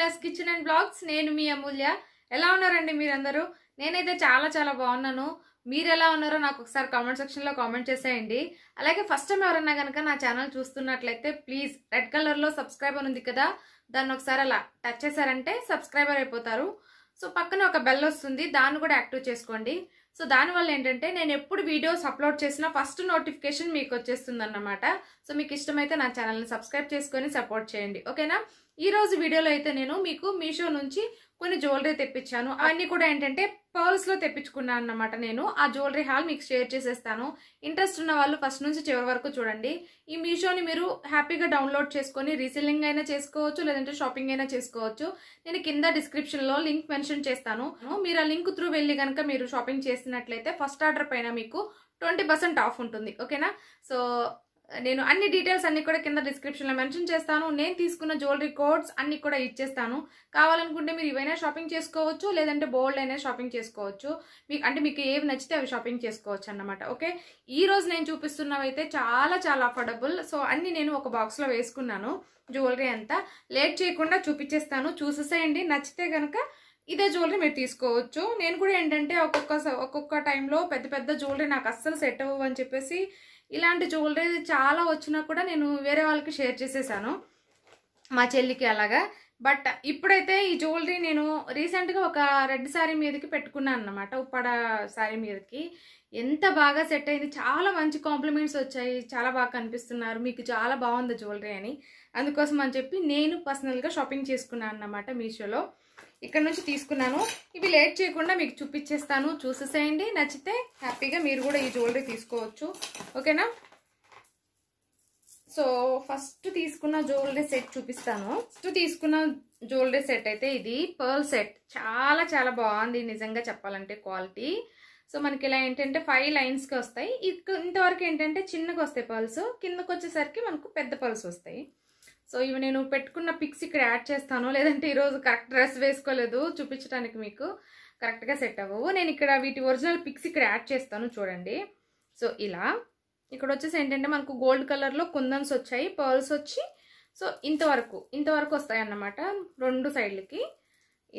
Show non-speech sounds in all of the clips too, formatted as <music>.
Amulya's kitchen and blogs నేను మీ అమూల్య ఎలా ఉన్నారండి మీరందరూ నేనైతే చాలా చాలా బాగున్నాను మీరు ఎలా ఉన్నారో నాకు ఒకసారి కామెంట్ సెక్షన్లో కామెంట్ చేసేయండి అలాగే ఫస్ట్ టైం ఎవరన్నా కనుక నా ఛానల్ చూస్తున్నట్లయితే ప్లీజ్ రెడ్ కలర్లో సబ్స్క్రైబర్ ఉంది కదా దాన్ని ఒకసారి అలా టచ్ చేశారంటే సబ్స్క్రైబర్ అయిపోతారు సో పక్కన ఒక బెల్ వస్తుంది దాన్ని కూడా యాక్టివ్ చేసుకోండి సో దానివల్ల ఏంటంటే నేను ఎప్పుడు వీడియోస్ అప్లోడ్ చేసినా ఫస్ట్ నోటిఫికేషన్ మీకు వచ్చేస్తుంది అన్నమాట సో మీకు ఇష్టమైతే నా ఛానల్ని సబ్స్క్రైబ్ చేసుకొని సపోర్ట్ చేయండి ఓకేనా ఈరోజు వీడియోలో అయితే నేను మీకు మీషో నుంచి కొన్ని జ్యువెలరీ తెప్పించాను అవన్నీ కూడా ఏంటంటే లో తెప్పించుకున్నాను అనమాట నేను ఆ జ్యువెలరీ హాల్ మీకు షేర్ చేసేస్తాను ఇంట్రెస్ట్ ఉన్న వాళ్ళు ఫస్ట్ నుంచి చివరి వరకు చూడండి ఈ మీషోని మీరు హ్యాపీగా డౌన్లోడ్ చేసుకొని రీసెల్లింగ్ అయినా చేసుకోవచ్చు లేదంటే షాపింగ్ అయినా చేసుకోవచ్చు నేను కింద డిస్క్రిప్షన్లో లింక్ మెన్షన్ చేస్తాను మీరు ఆ లింక్ త్రూ వెళ్ళి కనుక మీరు షాపింగ్ చేసినట్లయితే ఫస్ట్ ఆర్డర్ పైన మీకు ట్వంటీ పర్సెంట్ ఆఫ్ ఉంటుంది ఓకేనా సో నేను అన్ని డీటెయిల్స్ అన్ని కూడా కింద డిస్క్రిప్షన్లో మెన్షన్ చేస్తాను నేను తీసుకున్న జ్యువెలరీ కోడ్స్ అన్ని కూడా ఇచ్చేస్తాను కావాలనుకుంటే మీరు ఇవైనా షాపింగ్ చేసుకోవచ్చు లేదంటే బోల్డ్ అయినా షాపింగ్ చేసుకోవచ్చు మీకు అంటే మీకు ఏవి నచ్చితే అవి షాపింగ్ చేసుకోవచ్చు అన్నమాట ఓకే ఈ రోజు నేను చూపిస్తున్నవైతే చాలా చాలా అఫోర్డబుల్ సో అన్ని నేను ఒక బాక్స్లో వేసుకున్నాను జ్యువెలరీ అంతా లేట్ చేయకుండా చూపించేస్తాను చూసేసేయండి నచ్చితే కనుక ఇదే జ్యువెలరీ మీరు తీసుకోవచ్చు నేను కూడా ఏంటంటే ఒక్కొక్క ఒక్కొక్క టైంలో పెద్ద పెద్ద జ్యువెలరీ నాకు అస్సలు సెట్ అవ్వని చెప్పేసి ఇలాంటి జ్యువెలరీ చాలా వచ్చినా కూడా నేను వేరే వాళ్ళకి షేర్ చేసేసాను మా చెల్లికి అలాగా బట్ ఇప్పుడైతే ఈ జ్యువెలరీ నేను రీసెంట్గా ఒక రెడ్ శారీ మీదకి పెట్టుకున్నాను అనమాట ఉప్పాడ శారీ మీదకి ఎంత బాగా సెట్ అయింది చాలా మంచి కాంప్లిమెంట్స్ వచ్చాయి చాలా బాగా కనిపిస్తున్నారు మీకు చాలా బాగుంది జ్యువెలరీ అని అందుకోసం అని చెప్పి నేను పర్సనల్గా షాపింగ్ చేసుకున్నాను అన్నమాట మీషోలో ఇక్కడ నుంచి తీసుకున్నాను ఇవి లేట్ చేయకుండా మీకు చూపించేస్తాను చూసేసేయండి నచ్చితే హ్యాపీగా మీరు కూడా ఈ జ్యువెలరీ తీసుకోవచ్చు ఓకేనా సో ఫస్ట్ తీసుకున్న జ్యువెలరీ సెట్ చూపిస్తాను ఫస్ట్ తీసుకున్న జ్యువెలరీ సెట్ అయితే ఇది పర్ల్ సెట్ చాలా చాలా బాగుంది నిజంగా చెప్పాలంటే క్వాలిటీ సో మనకి ఇలా ఏంటంటే ఫైవ్ లైన్స్కి వస్తాయి ఇంతవరకు ఏంటంటే చిన్నగా వస్తాయి పర్ల్స్ కిందకు వచ్చేసరికి మనకు పెద్ద పర్ల్స్ వస్తాయి సో ఇవి నేను పెట్టుకున్న పిక్స్ ఇక్కడ యాడ్ చేస్తాను లేదంటే ఈరోజు కరెక్ట్ డ్రెస్ వేసుకోలేదు చూపించడానికి మీకు కరెక్ట్గా సెట్ అవ్వవు నేను ఇక్కడ వీటి ఒరిజినల్ పిక్స్ ఇక్కడ యాడ్ చేస్తాను చూడండి సో ఇలా ఇక్కడ వచ్చేసి ఏంటంటే మనకు గోల్డ్ కలర్లో కుందన్స్ వచ్చాయి పర్ల్స్ వచ్చి సో ఇంతవరకు ఇంతవరకు వస్తాయి అన్నమాట రెండు సైడ్లకి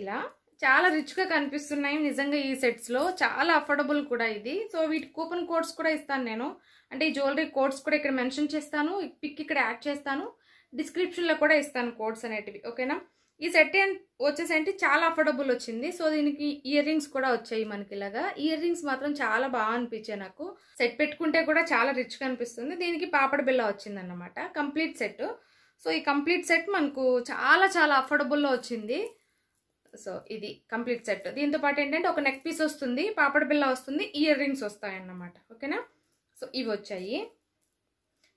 ఇలా చాలా రిచ్గా కనిపిస్తున్నాయి నిజంగా ఈ సెట్స్లో చాలా అఫోర్డబుల్ కూడా ఇది సో వీటి కూపన్ కోడ్స్ కూడా ఇస్తాను నేను అంటే ఈ జ్యువెలరీ కోడ్స్ కూడా ఇక్కడ మెన్షన్ చేస్తాను పిక్ ఇక్కడ యాడ్ చేస్తాను డిస్క్రిప్షన్లో కూడా ఇస్తాను కోడ్స్ అనేటివి ఓకేనా ఈ సెట్ వచ్చేసంటే చాలా అఫోర్డబుల్ వచ్చింది సో దీనికి ఇయర్ రింగ్స్ కూడా వచ్చాయి మనకి ఇలాగా ఇయర్ రింగ్స్ మాత్రం చాలా బాగా అనిపించాయి నాకు సెట్ పెట్టుకుంటే కూడా చాలా రిచ్గా అనిపిస్తుంది దీనికి పాపడ బిల్ల వచ్చిందన్నమాట కంప్లీట్ సెట్ సో ఈ కంప్లీట్ సెట్ మనకు చాలా చాలా అఫోర్డబుల్లో వచ్చింది సో ఇది కంప్లీట్ సెట్ దీంతో పాటు ఏంటంటే ఒక నెక్ పీస్ వస్తుంది పాపడ బిల్ల వస్తుంది ఇయర్ రింగ్స్ వస్తాయి అన్నమాట ఓకేనా సో ఇవి వచ్చాయి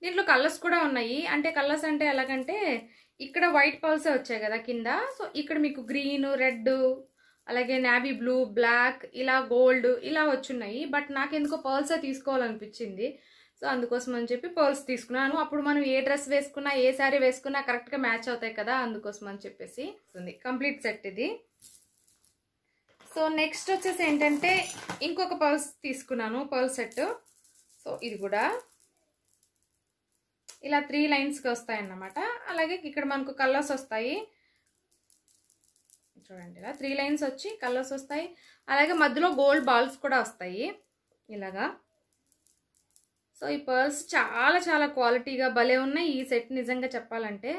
దీంట్లో కలర్స్ కూడా ఉన్నాయి అంటే కలర్స్ అంటే ఎలాగంటే ఇక్కడ వైట్ పల్సే వచ్చాయి కదా కింద సో ఇక్కడ మీకు గ్రీన్ రెడ్ అలాగే నావీ బ్లూ బ్లాక్ ఇలా గోల్డ్ ఇలా వచ్చున్నాయి బట్ నాకెందుకో పర్ల్సే తీసుకోవాలనిపించింది సో అందుకోసం అని చెప్పి పర్ల్స్ తీసుకున్నాను అప్పుడు మనం ఏ డ్రెస్ వేసుకున్నా ఏ శారీ వేసుకున్నా కరెక్ట్గా మ్యాచ్ అవుతాయి కదా అందుకోసం అని చెప్పేసి ఉంది కంప్లీట్ సెట్ ఇది సో నెక్స్ట్ వచ్చేసి ఏంటంటే ఇంకొక పర్ల్స్ తీసుకున్నాను పర్ల్ సెట్ సో ఇది కూడా ఇలా త్రీ లైన్స్కి వస్తాయి అన్నమాట అలాగే ఇక్కడ మనకు కలర్స్ వస్తాయి చూడండి ఇలా త్రీ లైన్స్ వచ్చి కలర్స్ వస్తాయి అలాగే మధ్యలో గోల్డ్ బాల్స్ కూడా వస్తాయి ఇలాగా సో ఈ పర్ల్స్ చాలా చాలా క్వాలిటీగా భలే ఉన్నాయి ఈ సెట్ నిజంగా చెప్పాలంటే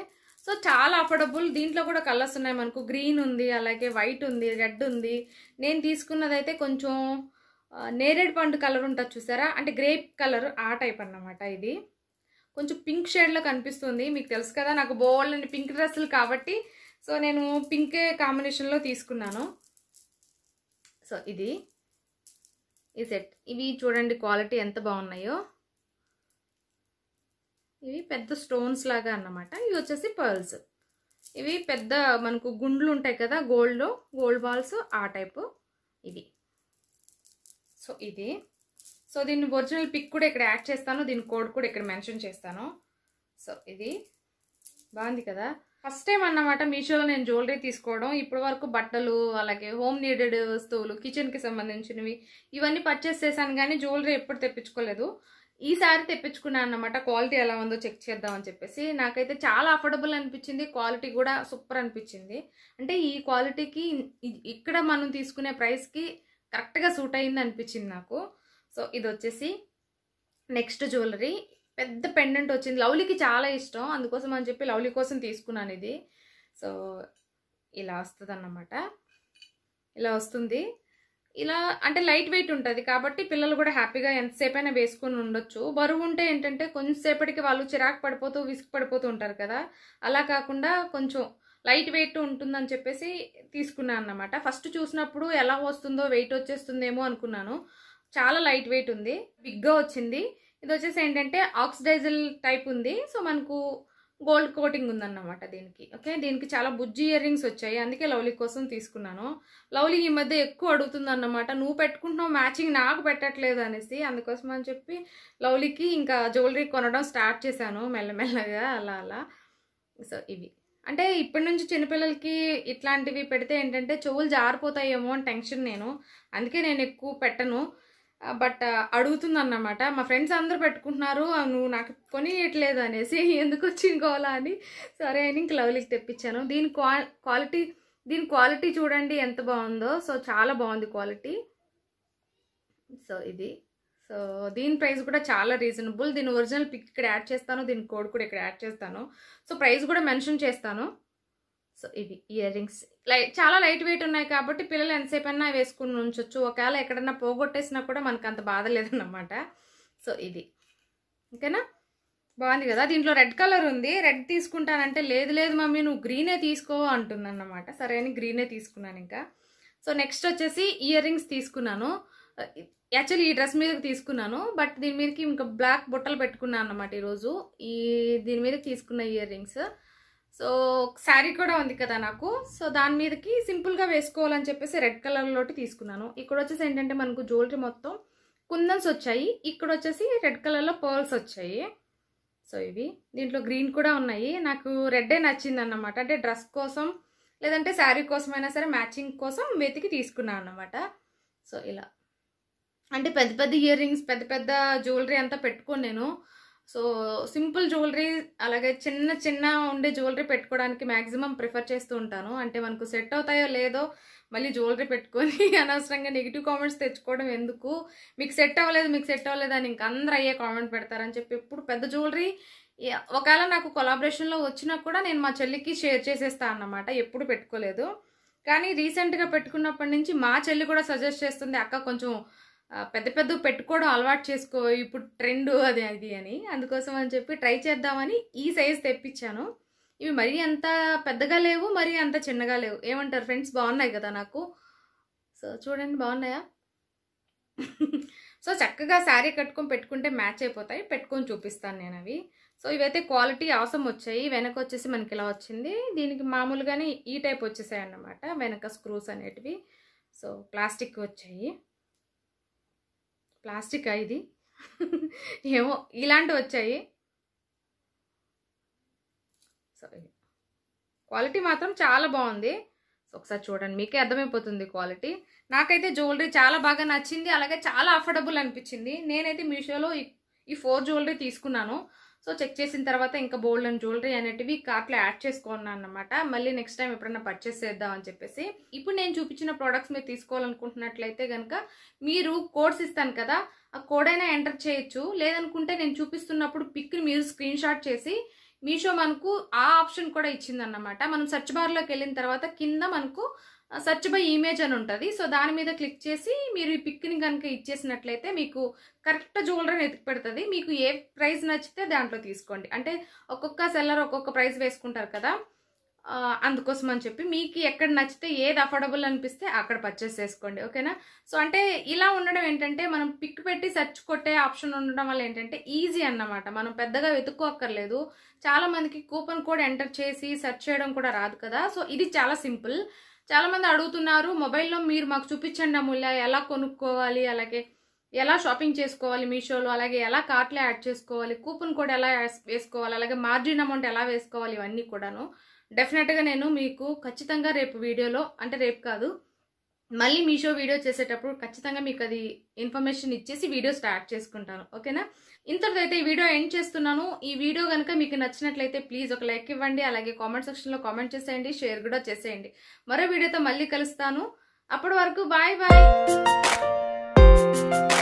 సో చాలా అఫోర్డబుల్ దీంట్లో కూడా కలర్స్ ఉన్నాయి మనకు గ్రీన్ ఉంది అలాగే వైట్ ఉంది రెడ్ ఉంది నేను తీసుకున్నదైతే కొంచెం నేరేడ్ పండు కలర్ ఉంటుంది చూసారా అంటే గ్రేప్ కలర్ ఆ టైప్ అన్నమాట ఇది కొంచెం పింక్ షేడ్లో కనిపిస్తుంది మీకు తెలుసు కదా నాకు బోల్డ్ అండ్ పింక్ డ్రెస్సులు కాబట్టి సో నేను పింకే కాంబినేషన్లో తీసుకున్నాను సో ఇది ఈ సెట్ ఇవి చూడండి క్వాలిటీ ఎంత బాగున్నాయో ఇవి పెద్ద స్టోన్స్ లాగా అన్నమాట ఇవి వచ్చేసి పర్ల్స్ ఇవి పెద్ద మనకు గుండ్లు ఉంటాయి కదా గోల్డ్లో గోల్డ్ బాల్స్ ఆ టైపు ఇవి సో ఇది సో దీన్ని ఒరిజినల్ పిక్ కూడా ఇక్కడ యాడ్ చేస్తాను దీని కోడ్ కూడా ఇక్కడ మెన్షన్ చేస్తాను సో ఇది బాగుంది కదా ఫస్ట్ టైం అన్నమాట మీషోలో నేను జ్యువెలరీ తీసుకోవడం ఇప్పటి వరకు బట్టలు అలాగే హోమ్ నీడెడ్ వస్తువులు కిచెన్కి సంబంధించినవి ఇవన్నీ పర్చేస్ చేశాను కానీ జ్యువెలరీ ఎప్పుడు తెప్పించుకోలేదు ఈసారి తెప్పించుకున్నాను అనమాట క్వాలిటీ ఎలా ఉందో చెక్ చేద్దామని చెప్పేసి నాకైతే చాలా అఫోర్డబుల్ అనిపించింది క్వాలిటీ కూడా సూపర్ అనిపించింది అంటే ఈ క్వాలిటీకి ఇక్కడ మనం తీసుకునే ప్రైస్కి కరెక్ట్గా సూట్ అయింది అనిపించింది నాకు సో ఇది వచ్చేసి నెక్స్ట్ జ్యువెలరీ పెద్ద పెండెంట్ వచ్చింది లవ్లీకి చాలా ఇష్టం అందుకోసం అని చెప్పి లవ్లీ కోసం తీసుకున్నాను ఇది సో ఇలా వస్తుంది అన్నమాట ఇలా వస్తుంది ఇలా అంటే లైట్ వెయిట్ ఉంటుంది కాబట్టి పిల్లలు కూడా హ్యాపీగా ఎంతసేపైనా వేసుకుని ఉండొచ్చు బరువు ఉంటే ఏంటంటే కొంచెంసేపటికి వాళ్ళు చిరాకు పడిపోతూ విసుగు పడిపోతూ ఉంటారు కదా అలా కాకుండా కొంచెం లైట్ వెయిట్ ఉంటుందని చెప్పేసి తీసుకున్నాను అనమాట ఫస్ట్ చూసినప్పుడు ఎలా వస్తుందో వెయిట్ వచ్చేస్తుందేమో అనుకున్నాను చాలా లైట్ వెయిట్ ఉంది బిగ్గా వచ్చింది ఇది వచ్చేసి ఏంటంటే ఆక్సిడైజల్ టైప్ ఉంది సో మనకు గోల్డ్ కోటింగ్ ఉందన్నమాట దీనికి ఓకే దీనికి చాలా బుజ్జి ఇయర్ రింగ్స్ వచ్చాయి అందుకే లవ్లీ కోసం తీసుకున్నాను లవ్లీ ఈ మధ్య ఎక్కువ అడుగుతుంది అన్నమాట నువ్వు పెట్టుకుంటున్నావు మ్యాచింగ్ నాకు పెట్టట్లేదు అనేసి అందుకోసం అని చెప్పి లవ్లీకి ఇంకా జ్యువెలరీ కొనడం స్టార్ట్ చేశాను మెల్లమెల్లగా అలా అలా సో ఇవి అంటే ఇప్పటి నుంచి చిన్నపిల్లలకి ఇట్లాంటివి పెడితే ఏంటంటే చెవులు జారిపోతాయేమో అని టెన్షన్ నేను అందుకే నేను ఎక్కువ పెట్టను బట్ అడుగుతుందన్నమాట మా ఫ్రెండ్స్ అందరూ పెట్టుకుంటున్నారు నువ్వు నాకు కొనియట్లేదు అనేసి <laughs> ఎందుకు వచ్చింది కోలా అని సరే అని ఇంక లవ్లీకి తెప్పించాను దీని క్వాలిటీ దీని క్వాలిటీ చూడండి ఎంత బాగుందో సో చాలా బాగుంది క్వాలిటీ సో ఇది సో దీని ప్రైస్ కూడా చాలా రీజనబుల్ దీని ఒరిజినల్ పిక్ ఇక్కడ యాడ్ చేస్తాను దీని కోడ్ కూడా ఇక్కడ యాడ్ చేస్తాను సో ప్రైస్ కూడా మెన్షన్ చేస్తాను సో ఇవి ఇయర్ రింగ్స్ లైట్ చాలా లైట్ వెయిట్ ఉన్నాయి కాబట్టి పిల్లలు ఎంతసేపు అయినా వేసుకుని ఉంచవచ్చు ఒకవేళ ఎక్కడన్నా పోగొట్టేసినా కూడా మనకు అంత బాధ లేదన్నమాట సో ఇది ఓకేనా బాగుంది కదా దీంట్లో రెడ్ కలర్ ఉంది రెడ్ తీసుకుంటానంటే లేదు లేదు మమ్మీ నువ్వు గ్రీనే తీసుకో అంటుందన్నమాట సరే అని గ్రీనే తీసుకున్నాను ఇంకా సో నెక్స్ట్ వచ్చేసి ఇయర్ రింగ్స్ తీసుకున్నాను యాక్చువల్లీ ఈ డ్రెస్ మీదకి తీసుకున్నాను బట్ దీని మీదకి ఇంకా బ్లాక్ బుట్టలు పెట్టుకున్నాను అనమాట ఈరోజు ఈ దీని మీదకి తీసుకున్న ఇయర్ రింగ్స్ సో శారీ కూడా ఉంది కదా నాకు సో దాని మీదకి సింపుల్గా వేసుకోవాలని చెప్పేసి రెడ్ కలర్లోటి తీసుకున్నాను ఇక్కడ వచ్చేసి ఏంటంటే మనకు జ్యువెలరీ మొత్తం కుందన్స్ వచ్చాయి ఇక్కడ వచ్చేసి రెడ్ కలర్లో పర్ల్స్ వచ్చాయి సో ఇవి దీంట్లో గ్రీన్ కూడా ఉన్నాయి నాకు రెడ్డే నచ్చింది అన్నమాట అంటే డ్రెస్ కోసం లేదంటే శారీ కోసమైనా సరే మ్యాచింగ్ కోసం వెతికి తీసుకున్నాను అన్నమాట సో ఇలా అంటే పెద్ద పెద్ద ఇయర్ రింగ్స్ పెద్ద పెద్ద జ్యువెలరీ అంతా పెట్టుకొని నేను సో సింపుల్ జ్యువెలరీ అలాగే చిన్న చిన్న ఉండే జ్యువెలరీ పెట్టుకోవడానికి మ్యాక్సిమం ప్రిఫర్ చేస్తూ ఉంటాను అంటే మనకు సెట్ అవుతాయో లేదో మళ్ళీ జ్యువెలరీ పెట్టుకొని <laughs> అనవసరంగా నెగిటివ్ కామెంట్స్ తెచ్చుకోవడం ఎందుకు మీకు సెట్ అవ్వలేదు మీకు సెట్ అవ్వలేదు అని ఇంక అయ్యే కామెంట్ పెడతారని చెప్పి ఎప్పుడు పెద్ద జ్యువెలరీ ఒకవేళ నాకు కొలాబరేషన్లో వచ్చినా కూడా నేను మా చెల్లికి షేర్ చేసేస్తా అన్నమాట ఎప్పుడు పెట్టుకోలేదు కానీ రీసెంట్గా పెట్టుకున్నప్పటి నుంచి మా చెల్లి కూడా సజెస్ట్ చేస్తుంది అక్క కొంచెం పెద్ద పెద్ద పెట్టుకోవడం అలవాటు చేసుకో ఇప్పుడు ట్రెండ్ అది అది అని అందుకోసం అని చెప్పి ట్రై చేద్దామని ఈ సైజ్ తెప్పించాను ఇవి మరీ అంత పెద్దగా లేవు మరీ అంత చిన్నగా లేవు ఏమంటారు ఫ్రెండ్స్ బాగున్నాయి కదా నాకు సో చూడండి బాగున్నాయా సో చక్కగా శారీ కట్టుకొని పెట్టుకుంటే మ్యాచ్ అయిపోతాయి పెట్టుకొని చూపిస్తాను నేను అవి సో ఇవైతే క్వాలిటీ అవసరం వచ్చాయి వెనక వచ్చేసి మనకి ఇలా వచ్చింది దీనికి మామూలుగానే ఈ టైప్ వచ్చేసాయి అన్నమాట వెనక స్క్రూస్ అనేటివి సో ప్లాస్టిక్ వచ్చాయి ప్లాస్టిక్ ఇది ఏమో ఇలాంటివి వచ్చాయి సరే క్వాలిటీ మాత్రం చాలా బాగుంది ఒకసారి చూడండి మీకే అర్థమైపోతుంది క్వాలిటీ నాకైతే జ్యువెలరీ చాలా బాగా నచ్చింది అలాగే చాలా అఫోర్డబుల్ అనిపించింది నేనైతే మీషోలో ఈ ఫోర్ జ్యువెలరీ తీసుకున్నాను సో చెక్ చేసిన తర్వాత ఇంకా బోల్డ్ అండ్ జ్యువెలరీ అనేటివి కార్ట్లో యాడ్ చేసుకున్నాను అనమాట మళ్ళీ నెక్స్ట్ టైం ఎప్పుడైనా పర్చేస్ చేద్దాం అని చెప్పేసి ఇప్పుడు నేను చూపించిన ప్రోడక్ట్స్ మీరు తీసుకోవాలనుకుంటున్నట్లయితే కనుక మీరు కోడ్స్ ఇస్తాను కదా ఆ కోడ్ అయినా ఎంటర్ చేయొచ్చు లేదనుకుంటే నేను చూపిస్తున్నప్పుడు పిక్ని మీరు స్క్రీన్ షాట్ చేసి మీషో మనకు ఆ ఆప్షన్ కూడా ఇచ్చిందన్నమాట మనం సెర్చ్ బార్లోకి వెళ్ళిన తర్వాత కింద మనకు సర్చ్ బై ఇమేజ్ అని ఉంటుంది సో దాని మీద క్లిక్ చేసి మీరు ఈ పిక్ని కనుక ఇచ్చేసినట్లయితే మీకు కరెక్ట్ జ్యువెలరీని ఎతికి పెడుతుంది మీకు ఏ ప్రైస్ నచ్చితే దాంట్లో తీసుకోండి అంటే ఒక్కొక్క సెల్లర్ ఒక్కొక్క ప్రైస్ వేసుకుంటారు కదా అందుకోసం అని చెప్పి మీకు ఎక్కడ నచ్చితే ఏది అఫోర్డబుల్ అనిపిస్తే అక్కడ పర్చేస్ చేసుకోండి ఓకేనా సో అంటే ఇలా ఉండడం ఏంటంటే మనం పిక్ పెట్టి సెర్చ్ కొట్టే ఆప్షన్ ఉండడం వల్ల ఏంటంటే ఈజీ అన్నమాట మనం పెద్దగా వెతుక్కోక్కర్లేదు చాలా మందికి కూపన్ కోడ్ ఎంటర్ చేసి సెర్చ్ చేయడం కూడా రాదు కదా సో ఇది చాలా సింపుల్ చాలామంది అడుగుతున్నారు మొబైల్లో మీరు మాకు చూపించండి అమూల్య ఎలా కొనుక్కోవాలి అలాగే ఎలా షాపింగ్ చేసుకోవాలి మీషోలో అలాగే ఎలా కార్ట్లో యాడ్ చేసుకోవాలి కూపన్ కోడ్ ఎలా వేసుకోవాలి అలాగే మార్జిన్ అమౌంట్ ఎలా వేసుకోవాలి ఇవన్నీ కూడాను డెఫినెట్గా నేను మీకు ఖచ్చితంగా రేపు వీడియోలో అంటే రేపు కాదు మళ్ళీ మీషో వీడియో చేసేటప్పుడు ఖచ్చితంగా మీకు అది ఇన్ఫర్మేషన్ ఇచ్చేసి వీడియో స్టార్ట్ చేసుకుంటాను ఓకేనా ఇంతటితో అయితే ఈ వీడియో ఎండ్ చేస్తున్నాను ఈ వీడియో కనుక మీకు నచ్చినట్లయితే ప్లీజ్ ఒక లైక్ ఇవ్వండి అలాగే కామెంట్ సెక్షన్లో కామెంట్ చేసేయండి షేర్ కూడా చేసేయండి మరో వీడియోతో మళ్ళీ కలుస్తాను అప్పటి వరకు బాయ్ బాయ్